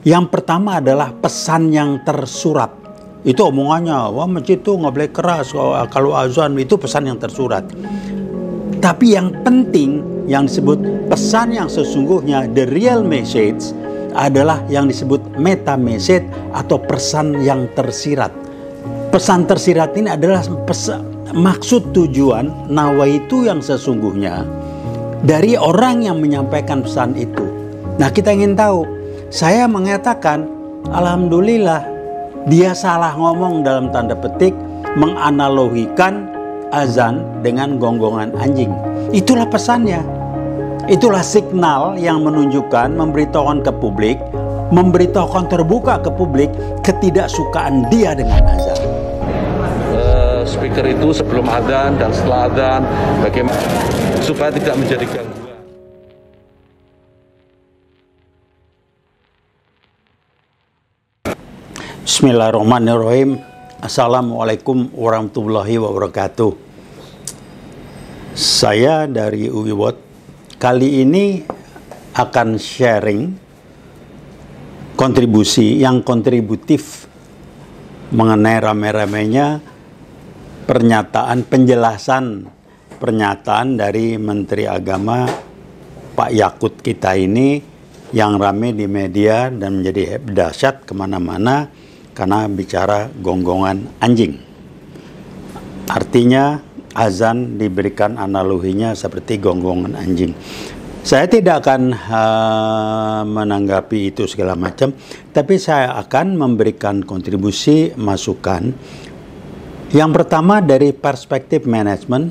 Yang pertama adalah pesan yang tersurat. Itu omongannya, wah masjid itu nggak boleh keras kalau azan itu pesan yang tersurat. Tapi yang penting yang disebut pesan yang sesungguhnya the real message adalah yang disebut meta message atau pesan yang tersirat. Pesan tersirat ini adalah pesa, maksud tujuan itu yang sesungguhnya dari orang yang menyampaikan pesan itu. Nah, kita ingin tahu saya mengatakan alhamdulillah dia salah ngomong dalam tanda petik menganalogikan azan dengan gonggongan anjing. Itulah pesannya. Itulah signal yang menunjukkan memberitahukan ke publik, memberitahukan terbuka ke publik ketidaksukaan dia dengan azan. Eh, speaker itu sebelum azan dan setelah azan bagaimana supaya tidak menjadi gangguan. Bismillahirrahmanirrahim. Assalamualaikum warahmatullahi wabarakatuh. Saya dari UIWOT. Kali ini akan sharing kontribusi yang kontributif mengenai rame-ramenya pernyataan penjelasan pernyataan dari Menteri Agama Pak Yakut kita ini yang rame di media dan menjadi dahsyat kemana-mana karena bicara gonggongan anjing. Artinya azan diberikan analoginya seperti gonggongan anjing. Saya tidak akan uh, menanggapi itu segala macam, tapi saya akan memberikan kontribusi masukan. Yang pertama dari perspektif manajemen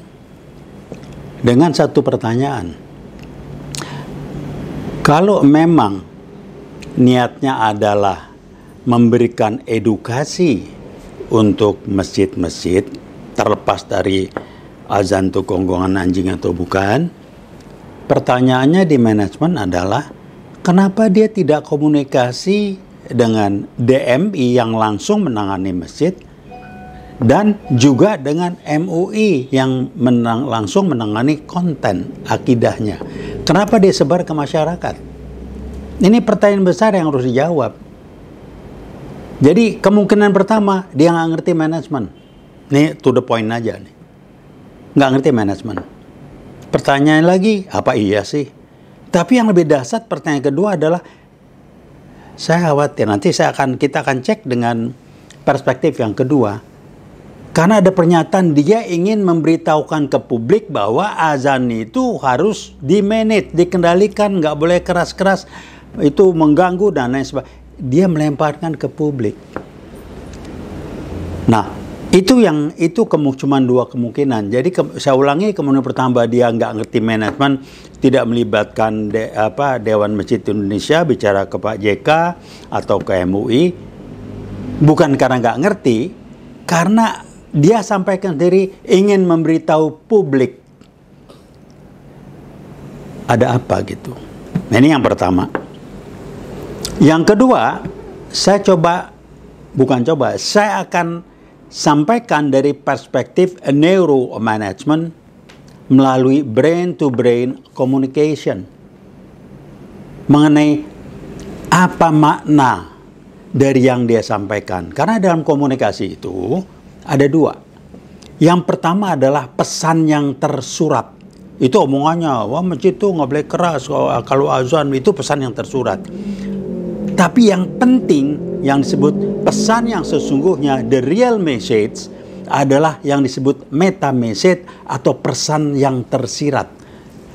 dengan satu pertanyaan. Kalau memang niatnya adalah memberikan edukasi untuk masjid-masjid terlepas dari azan tuh gonggongan anjing atau bukan. Pertanyaannya di manajemen adalah kenapa dia tidak komunikasi dengan DMI yang langsung menangani masjid dan juga dengan MUI yang menang, langsung menangani konten akidahnya. Kenapa dia disebar ke masyarakat? Ini pertanyaan besar yang harus dijawab jadi kemungkinan pertama dia nggak ngerti manajemen. Nih to the point aja nih. Nggak ngerti manajemen. Pertanyaan lagi, apa iya sih? Tapi yang lebih dasar pertanyaan kedua adalah saya khawatir nanti saya akan kita akan cek dengan perspektif yang kedua. Karena ada pernyataan dia ingin memberitahukan ke publik bahwa azan itu harus dimanage, dikendalikan, nggak boleh keras-keras, itu mengganggu dan lain sebagainya dia melemparkan ke publik. Nah, itu yang itu kemu, dua kemungkinan. Jadi ke, saya ulangi kemudian pertama dia nggak ngerti manajemen, tidak melibatkan de, apa Dewan Masjid Indonesia bicara ke Pak JK atau ke MUI, bukan karena nggak ngerti, karena dia sampaikan diri ingin memberitahu publik ada apa gitu. Nah, ini yang pertama. Yang kedua, saya coba bukan coba, saya akan sampaikan dari perspektif neuro management melalui brain to brain communication mengenai apa makna dari yang dia sampaikan. Karena dalam komunikasi itu ada dua. Yang pertama adalah pesan yang tersurat. Itu omongannya, wah masjid itu nggak boleh keras, kalau azan itu pesan yang tersurat. Tapi yang penting yang disebut pesan yang sesungguhnya the real message adalah yang disebut meta message atau pesan yang tersirat.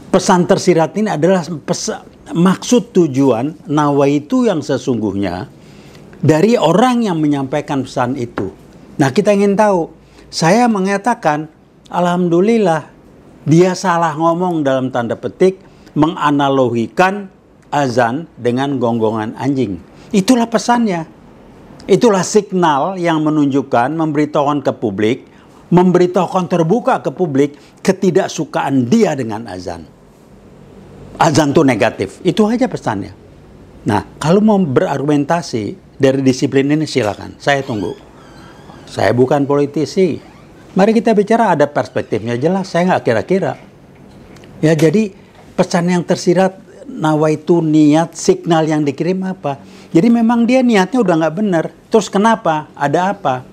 Pesan tersirat ini adalah pesan, maksud tujuan nawaitu yang sesungguhnya dari orang yang menyampaikan pesan itu. Nah, kita ingin tahu. Saya mengatakan alhamdulillah dia salah ngomong dalam tanda petik menganalogikan azan dengan gonggongan anjing. Itulah pesannya. Itulah signal yang menunjukkan, memberitahukan ke publik, memberitahukan terbuka ke publik ketidaksukaan dia dengan azan. Azan itu negatif. Itu aja pesannya. Nah, kalau mau berargumentasi dari disiplin ini silakan. Saya tunggu. Saya bukan politisi. Mari kita bicara ada perspektifnya jelas. Saya nggak kira-kira. Ya jadi pesan yang tersirat nawaitu niat signal yang dikirim apa. Jadi memang dia niatnya udah nggak bener. Terus kenapa? Ada apa?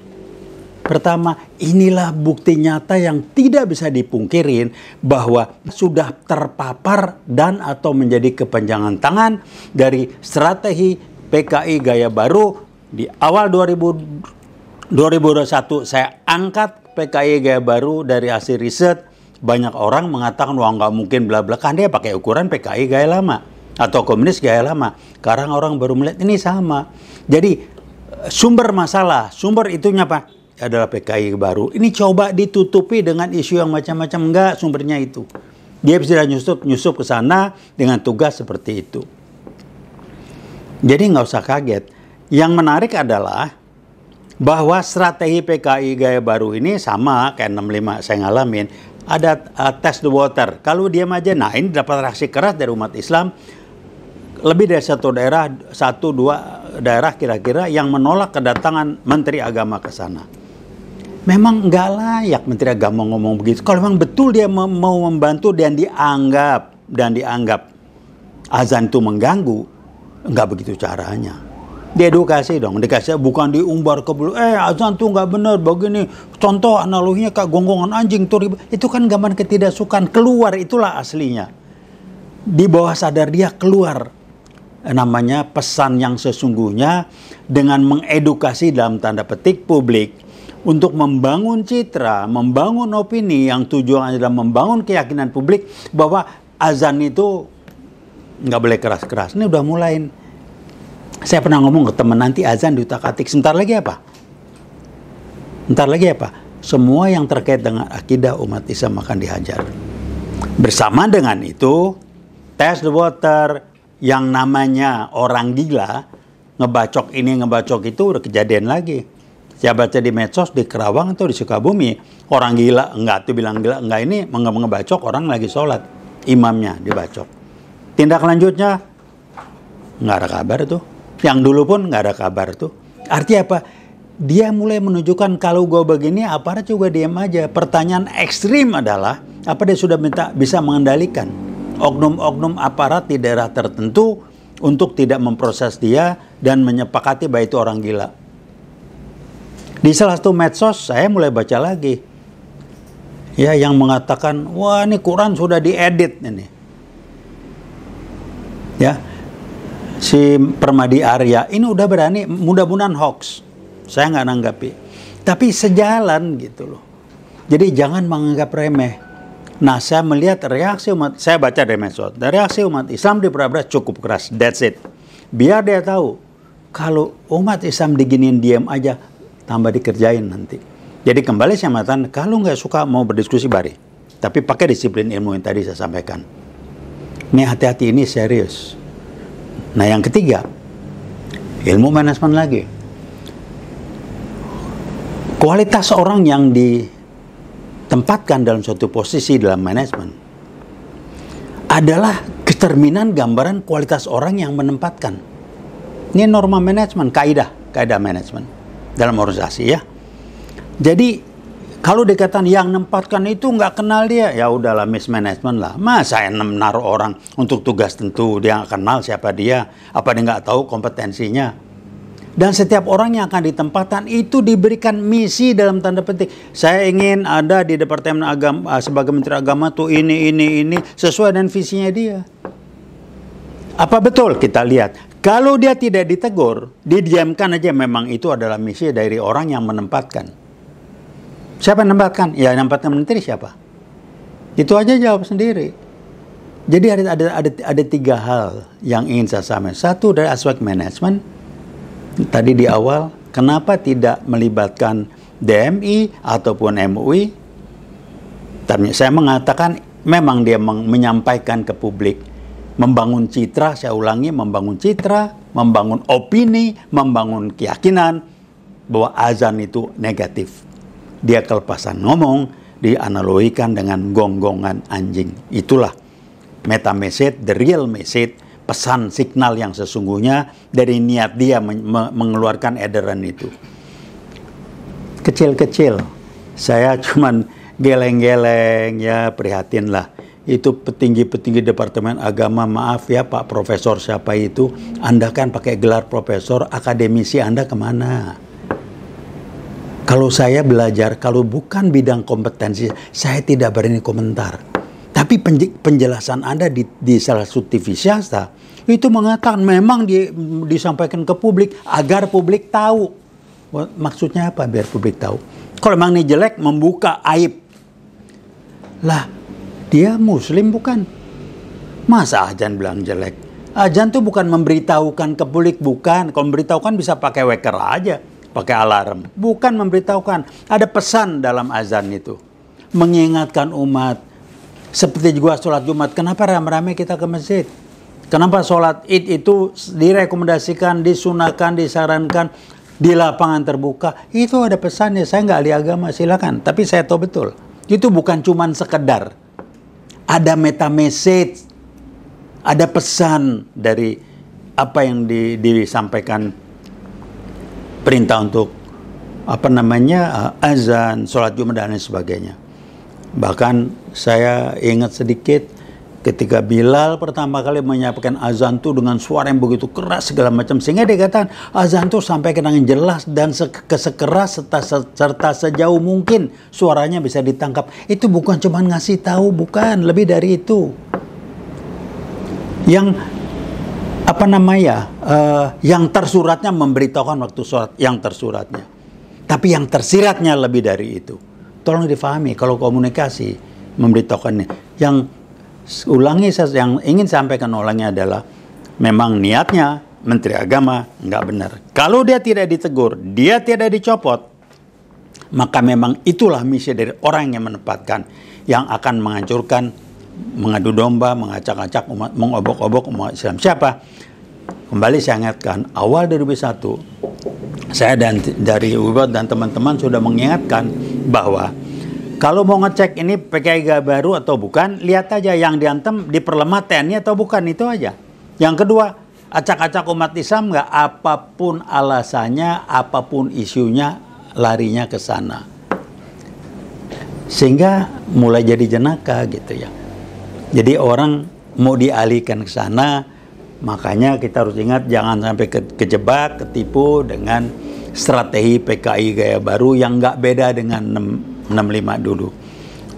Pertama, inilah bukti nyata yang tidak bisa dipungkirin bahwa sudah terpapar dan atau menjadi kepanjangan tangan dari strategi PKI gaya baru di awal 2000, 2021 saya angkat PKI gaya baru dari hasil riset banyak orang mengatakan wah nggak mungkin bla bla kan dia pakai ukuran PKI gaya lama atau komunis gaya lama. Sekarang orang baru melihat ini sama. Jadi sumber masalah, sumber itunya apa? Adalah PKI baru. Ini coba ditutupi dengan isu yang macam-macam enggak sumbernya itu. Dia bisa nyusup nyusup ke sana dengan tugas seperti itu. Jadi nggak usah kaget. Yang menarik adalah bahwa strategi PKI gaya baru ini sama kayak 65 saya ngalamin ada uh, test the water. Kalau diam aja, nah ini dapat reaksi keras dari umat Islam. Lebih dari satu daerah, satu dua daerah kira-kira yang menolak kedatangan Menteri Agama ke sana. Memang nggak layak Menteri Agama ngomong begitu. Kalau memang betul dia mau membantu dan dianggap dan dianggap azan itu mengganggu, nggak begitu caranya diedukasi dong dikasih bukan diumbar ke belu eh azan tuh nggak bener begini contoh analoginya kak gonggongan anjing tuh itu kan gambar ketidaksukaan keluar itulah aslinya di bawah sadar dia keluar eh, namanya pesan yang sesungguhnya dengan mengedukasi dalam tanda petik publik untuk membangun citra, membangun opini yang tujuannya adalah membangun keyakinan publik bahwa azan itu nggak boleh keras-keras. Ini udah mulai saya pernah ngomong ke teman nanti azan diutak-atik. Sebentar lagi apa? Sebentar lagi apa? Semua yang terkait dengan akidah umat Islam akan dihajar. Bersama dengan itu, tes the water yang namanya orang gila, ngebacok ini, ngebacok itu, udah kejadian lagi. Saya baca di medsos, di Kerawang atau di Sukabumi, orang gila, enggak tuh bilang gila, enggak ini, ngebacok orang lagi sholat. Imamnya dibacok. Tindak lanjutnya, nggak ada kabar tuh. Yang dulu pun nggak ada kabar tuh. Arti apa? Dia mulai menunjukkan kalau gue begini, aparat juga diam aja. Pertanyaan ekstrim adalah, apa dia sudah minta bisa mengendalikan oknum-oknum aparat di daerah tertentu untuk tidak memproses dia dan menyepakati bahwa itu orang gila. Di salah satu medsos saya mulai baca lagi. Ya, yang mengatakan, "Wah, ini Quran sudah diedit ini." Ya, si Permadi Arya ini udah berani mudah-mudahan hoax saya nggak nanggapi tapi sejalan gitu loh jadi jangan menganggap remeh nah saya melihat reaksi umat saya baca dari medsos reaksi umat Islam di Prabowo cukup keras that's it biar dia tahu kalau umat Islam diginiin diam aja tambah dikerjain nanti jadi kembali saya mengatakan kalau nggak suka mau berdiskusi bari tapi pakai disiplin ilmu yang tadi saya sampaikan ini hati-hati ini serius Nah yang ketiga, ilmu manajemen lagi. Kualitas orang yang ditempatkan dalam suatu posisi dalam manajemen adalah keterminan gambaran kualitas orang yang menempatkan. Ini norma manajemen, kaidah, kaidah manajemen dalam organisasi ya. Jadi kalau dekatan yang nempatkan itu nggak kenal dia, ya udahlah mismanagement lah. Masa menaruh orang untuk tugas tentu dia nggak kenal siapa dia, apa dia nggak tahu kompetensinya. Dan setiap orang yang akan ditempatkan itu diberikan misi dalam tanda petik. Saya ingin ada di Departemen Agama ah, sebagai Menteri Agama tuh ini ini ini sesuai dengan visinya dia. Apa betul kita lihat kalau dia tidak ditegur, didiamkan aja memang itu adalah misi dari orang yang menempatkan. Siapa yang nempatkan? Ya yang nempatkan menteri siapa? Itu aja jawab sendiri. Jadi ada, ada, ada, ada tiga hal yang ingin saya sampaikan. Satu dari aspek manajemen, tadi di awal, kenapa tidak melibatkan DMI ataupun MUI? Ternyata Saya mengatakan memang dia menyampaikan ke publik, membangun citra, saya ulangi, membangun citra, membangun opini, membangun keyakinan bahwa azan itu negatif dia kelepasan ngomong dianalogikan dengan gonggongan anjing. Itulah meta message, the real message, pesan signal yang sesungguhnya dari niat dia mengeluarkan edaran itu. Kecil-kecil, saya cuman geleng-geleng ya prihatinlah. Itu petinggi-petinggi Departemen Agama, maaf ya Pak Profesor siapa itu, Anda kan pakai gelar profesor, akademisi Anda kemana? Kalau saya belajar, kalau bukan bidang kompetensi, saya tidak berani komentar. Tapi penjelasan Anda di, di salah satu TV Syasta itu mengatakan memang di, disampaikan ke publik agar publik tahu. Maksudnya apa biar publik tahu? Kalau memang ini jelek membuka aib. Lah, dia muslim bukan? Masa ajan bilang jelek? Ajan tuh bukan memberitahukan ke publik, bukan. Kalau memberitahukan bisa pakai weker aja pakai alarm. Bukan memberitahukan. Ada pesan dalam azan itu. Mengingatkan umat. Seperti juga sholat Jumat. Kenapa ramai-ramai kita ke masjid? Kenapa sholat id itu direkomendasikan, disunahkan, disarankan di lapangan terbuka? Itu ada pesannya. Saya nggak ahli agama, silakan. Tapi saya tahu betul. Itu bukan cuma sekedar. Ada meta message. Ada pesan dari apa yang di, disampaikan perintah untuk apa namanya eh, azan, sholat jumat dan lain sebagainya. Bahkan saya ingat sedikit ketika Bilal pertama kali menyampaikan azan itu dengan suara yang begitu keras segala macam sehingga dia azan itu sampai dengan jelas dan se sekeras serta, serta sejauh mungkin suaranya bisa ditangkap. Itu bukan cuma ngasih tahu, bukan lebih dari itu. Yang apa namanya uh, yang tersuratnya memberitahukan waktu surat yang tersuratnya tapi yang tersiratnya lebih dari itu tolong difahami kalau komunikasi memberitahukannya yang ulangi yang ingin sampaikan ulangnya adalah memang niatnya menteri agama nggak benar kalau dia tidak ditegur dia tidak dicopot maka memang itulah misi dari orang yang menempatkan yang akan menghancurkan mengadu domba, mengacak-acak, mengobok-obok umat Islam. Siapa? Kembali saya ingatkan, awal dari 2001, saya dan dari Ubat dan teman-teman sudah mengingatkan bahwa kalau mau ngecek ini PKI baru atau bukan, lihat aja yang diantem diperlemah TNI atau bukan, itu aja. Yang kedua, acak-acak umat Islam nggak apapun alasannya, apapun isunya, larinya ke sana. Sehingga mulai jadi jenaka gitu ya. Jadi orang mau dialihkan ke sana, makanya kita harus ingat jangan sampai ke, kejebak, ketipu dengan strategi PKI gaya baru yang nggak beda dengan 6, 65 dulu.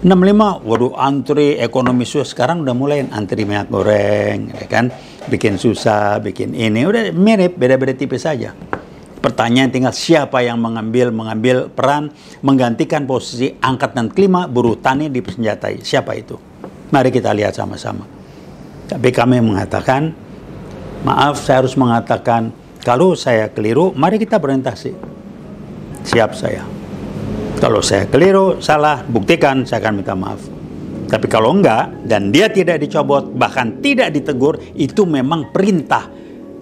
65, waduh antri ekonomi susah sekarang udah mulai antri minyak goreng, ya kan? Bikin susah, bikin ini, udah mirip, beda-beda tipe saja. Pertanyaan tinggal siapa yang mengambil mengambil peran menggantikan posisi angkatan kelima buruh tani dipersenjatai. Siapa itu? Mari kita lihat sama-sama. Tapi kami mengatakan, maaf saya harus mengatakan, kalau saya keliru, mari kita berorientasi. Siap saya. Kalau saya keliru, salah, buktikan, saya akan minta maaf. Tapi kalau enggak, dan dia tidak dicobot, bahkan tidak ditegur, itu memang perintah.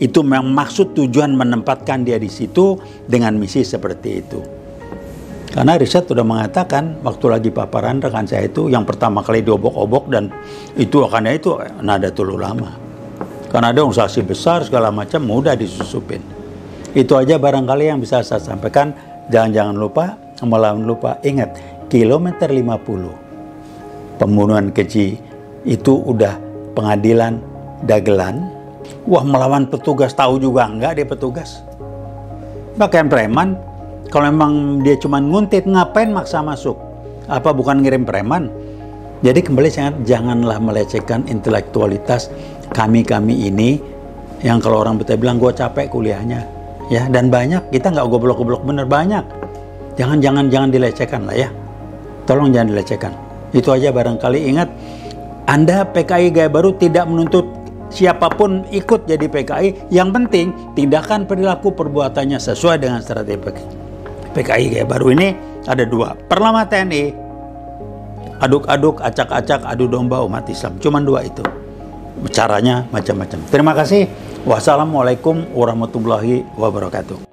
Itu memang maksud tujuan menempatkan dia di situ dengan misi seperti itu. Karena riset sudah mengatakan waktu lagi paparan rekan saya itu yang pertama kali diobok-obok dan itu akan itu nada tulu lama. Karena ada organisasi besar segala macam mudah disusupin. Itu aja barangkali yang bisa saya sampaikan. Jangan-jangan lupa, melawan lupa ingat kilometer 50 pembunuhan keji itu udah pengadilan dagelan. Wah melawan petugas tahu juga enggak dia petugas. Pakai preman, kalau memang dia cuma nguntit, ngapain maksa masuk? Apa bukan ngirim preman? Jadi kembali sangat janganlah melecehkan intelektualitas kami-kami ini yang kalau orang betul bilang gue capek kuliahnya ya dan banyak kita nggak goblok-goblok bener banyak jangan jangan jangan dilecehkan lah ya tolong jangan dilecehkan itu aja barangkali ingat anda PKI gaya baru tidak menuntut siapapun ikut jadi PKI yang penting tindakan perilaku perbuatannya sesuai dengan strategi PKI kayak Baru ini ada dua. Pertama TNI, e, aduk-aduk, acak-acak, adu domba umat Islam. Cuman dua itu. Caranya macam-macam. Terima kasih. Wassalamualaikum warahmatullahi wabarakatuh.